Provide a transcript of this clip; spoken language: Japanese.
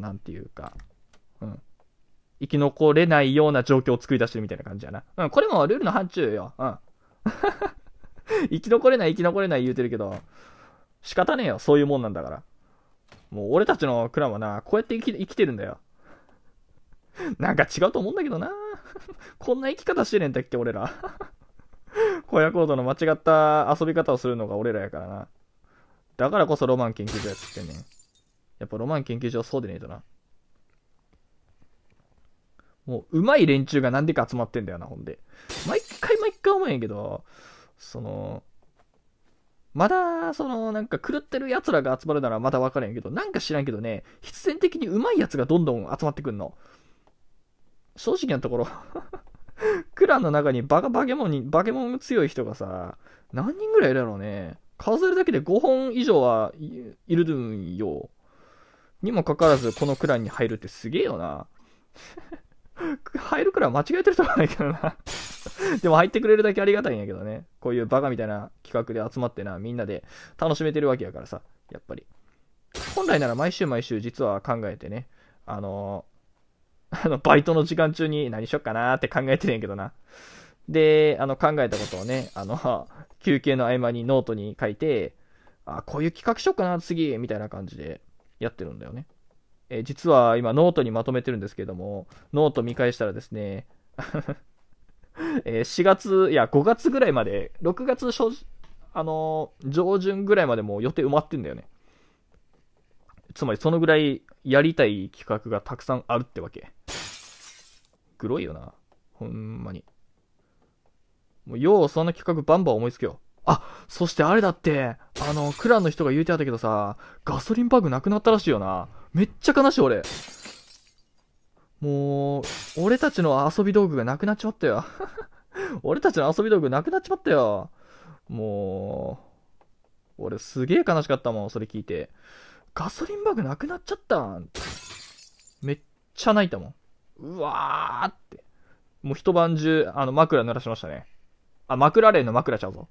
なんていうか、うん。生き残れないような状況を作り出してるみたいな感じやな。うん、これもルールの範疇よ。うん。生き残れない、生き残れない言うてるけど、仕方ねえよ。そういうもんなんだから。もう俺たちのクランはな、こうやって生き生きてるんだよ。なんか違うと思うんだけどな。こんな生き方してねえんだっけ、俺ら。荒 野行動の間違った遊び方をするのが俺らやからな。だからこそロマン研究所やっててねやっぱロマン研究所はそうでねえとな。もう、うまい連中がなんでか集まってんだよな、ほんで。毎回毎回思うんやけど、その、まだ、その、なんか狂ってる奴らが集まるならまだ分からんやけど、なんか知らんけどね、必然的にうまい奴がどんどん集まってくんの。正直なところ クランの中にバカバケモンに、バケモン強い人がさ、何人ぐらいいるやろうね。数えるだけで5本以上はいるんよ。にもかかわらず、このクランに入るってすげえよな。入るくらい間違えてるとわないけどなでも入ってくれるだけありがたいんやけどね。こういうバカみたいな企画で集まってな、みんなで楽しめてるわけやからさ、やっぱり。本来なら毎週毎週実は考えてね、あのー、あの、バイトの時間中に何しよっかなーって考えてるんやけどな。で、あの、考えたことをね、あの、休憩の合間にノートに書いて、あ、こういう企画しよっかな、次、みたいな感じでやってるんだよね。えー、実は今ノートにまとめてるんですけども、ノート見返したらですね、え4月、いや5月ぐらいまで、6月あのー、上旬ぐらいまでもう予定埋まってんだよね。つまりそのぐらいやりたい企画がたくさんあるってわけ。グロいよな。ほんまに。もうようそんな企画バンバン思いつけよう。あ、そしてあれだって、あの、クランの人が言うてはったけどさ、ガソリンバグなくなったらしいよな。めっちゃ悲しい、俺。もう、俺たちの遊び道具がなくなっちまったよ。俺たちの遊び道具なくなっちまったよ。もう、俺すげえ悲しかったもん、それ聞いて。ガソリンバグなくなっちゃっためっちゃ泣いたもん。うわーって。もう一晩中、あの、枕濡らしましたね。あ、枕クランの枕ちゃうぞ。